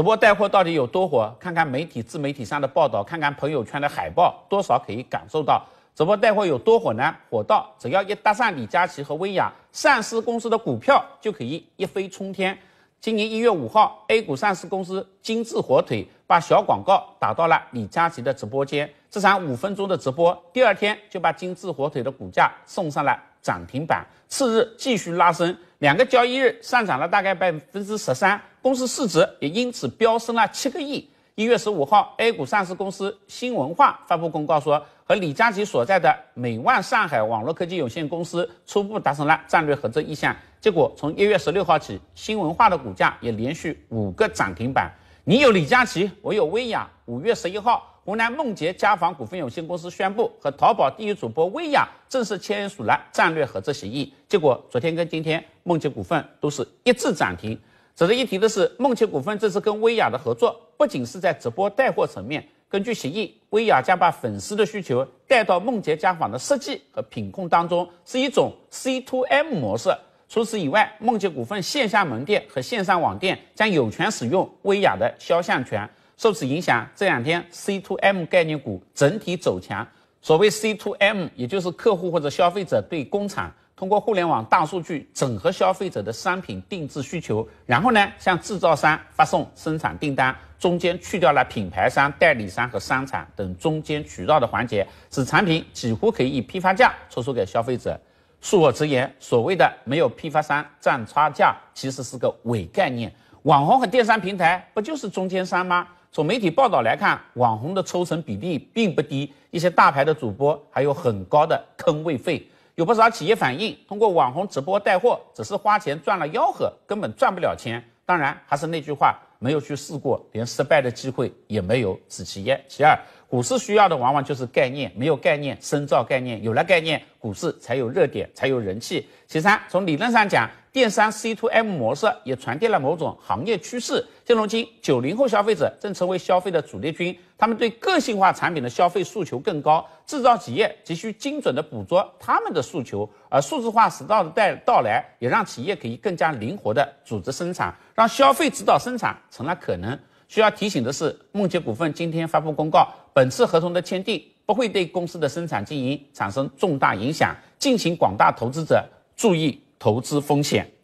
直播带货到底有多火？看看媒体、自媒体上的报道，看看朋友圈的海报，多少可以感受到直播带货有多火呢？火到只要一搭上李佳琦和薇娅，上市公司的股票就可以一飞冲天。今年一月五号，A 股上市公司精致火腿把小广告打到了李佳琦的直播间，这场五分钟的直播，第二天就把精致火腿的股价送上了涨停板，次日继续拉升，两个交易日上涨了大概百分之十三。公司市值也因此飙升了七个亿。一月十五号，A 股上市公司新文化发布公告说，和李佳琦所在的美万上海网络科技有限公司初步达成了战略合作意向。结果，从一月十六号起，新文化的股价也连续五个涨停板。你有李佳琦，我有薇娅。五月十一号，湖南梦洁家纺股份有限公司宣布和淘宝第一主播薇娅正式签署了战略合作协议。结果，昨天跟今天，梦洁股份都是一字涨停。值得一提的是，梦洁股份这次跟薇娅的合作，不仅是在直播带货层面，根据协议，薇娅将把粉丝的需求带到梦洁家纺的设计和品控当中，是一种 C to M 模式。除此以外，梦洁股份线下门店和线上网店将有权使用薇娅的肖像权。受此影响，这两天 C to M 概念股整体走强。所谓 C to M，也就是客户或者消费者对工厂。通过互联网大数据整合消费者的商品定制需求，然后呢，向制造商发送生产订单，中间去掉了品牌商、代理商和商场等中间渠道的环节，使产品几乎可以以批发价出售给消费者。恕我直言，所谓的没有批发商占差价，其实是个伪概念。网红和电商平台不就是中间商吗？从媒体报道来看，网红的抽成比例并不低，一些大牌的主播还有很高的坑位费。有不少企业反映，通过网红直播带货，只是花钱赚了吆喝，根本赚不了钱。当然，还是那句话，没有去试过，连失败的机会也没有，是其一。其二，股市需要的往往就是概念，没有概念，深造概念，有了概念，股市才有热点，才有人气。其三，从理论上讲。电商 C to M 模式也传递了某种行业趋势。现如今，九零后消费者正成为消费的主力军，他们对个性化产品的消费诉求更高，制造企业急需精准的捕捉他们的诉求。而数字化时代的到来，也让企业可以更加灵活的组织生产，让消费指导生产成了可能。需要提醒的是，梦洁股份今天发布公告，本次合同的签订不会对公司的生产经营产生重大影响，敬请广大投资者注意。投资风险。